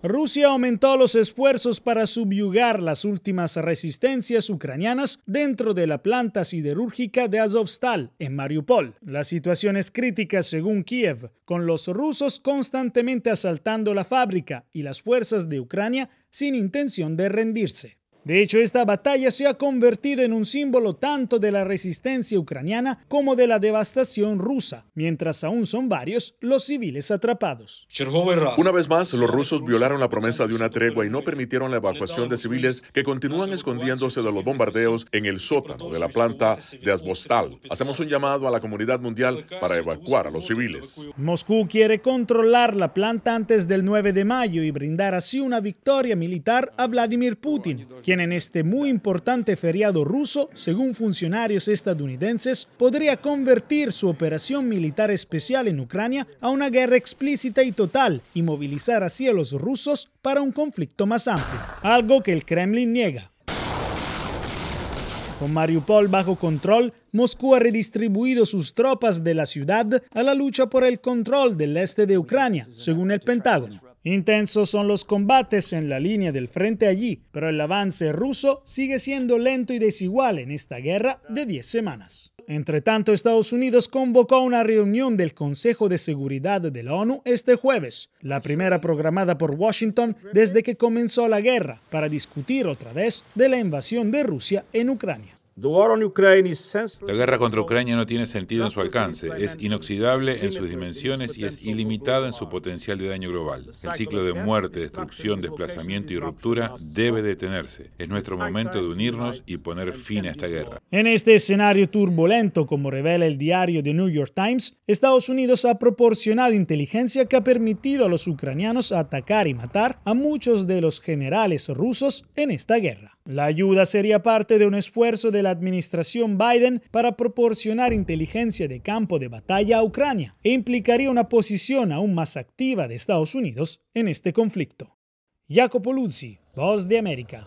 Rusia aumentó los esfuerzos para subyugar las últimas resistencias ucranianas dentro de la planta siderúrgica de Azovstal en Mariupol. La situación es crítica según Kiev, con los rusos constantemente asaltando la fábrica y las fuerzas de Ucrania sin intención de rendirse. De hecho, esta batalla se ha convertido en un símbolo tanto de la resistencia ucraniana como de la devastación rusa, mientras aún son varios los civiles atrapados. Una vez más, los rusos violaron la promesa de una tregua y no permitieron la evacuación de civiles que continúan escondiéndose de los bombardeos en el sótano de la planta de Asbostal. Hacemos un llamado a la comunidad mundial para evacuar a los civiles. Moscú quiere controlar la planta antes del 9 de mayo y brindar así una victoria militar a Vladimir Putin, quien en este muy importante feriado ruso, según funcionarios estadounidenses, podría convertir su operación militar especial en Ucrania a una guerra explícita y total y movilizar así a los rusos para un conflicto más amplio, algo que el Kremlin niega. Con Mariupol bajo control, Moscú ha redistribuido sus tropas de la ciudad a la lucha por el control del este de Ucrania, según el Pentágono. Intensos son los combates en la línea del frente allí, pero el avance ruso sigue siendo lento y desigual en esta guerra de 10 semanas. Entre tanto, Estados Unidos convocó una reunión del Consejo de Seguridad de la ONU este jueves, la primera programada por Washington desde que comenzó la guerra, para discutir otra vez de la invasión de Rusia en Ucrania. La guerra contra Ucrania no tiene sentido en su alcance, es inoxidable en sus dimensiones y es ilimitada en su potencial de daño global. El ciclo de muerte, destrucción, desplazamiento y ruptura debe detenerse. Es nuestro momento de unirnos y poner fin a esta guerra. En este escenario turbulento, como revela el diario The New York Times, Estados Unidos ha proporcionado inteligencia que ha permitido a los ucranianos atacar y matar a muchos de los generales rusos en esta guerra. La ayuda sería parte de un esfuerzo de la administración Biden para proporcionar inteligencia de campo de batalla a Ucrania e implicaría una posición aún más activa de Estados Unidos en este conflicto. Jacopo Luzzi, Voz de América.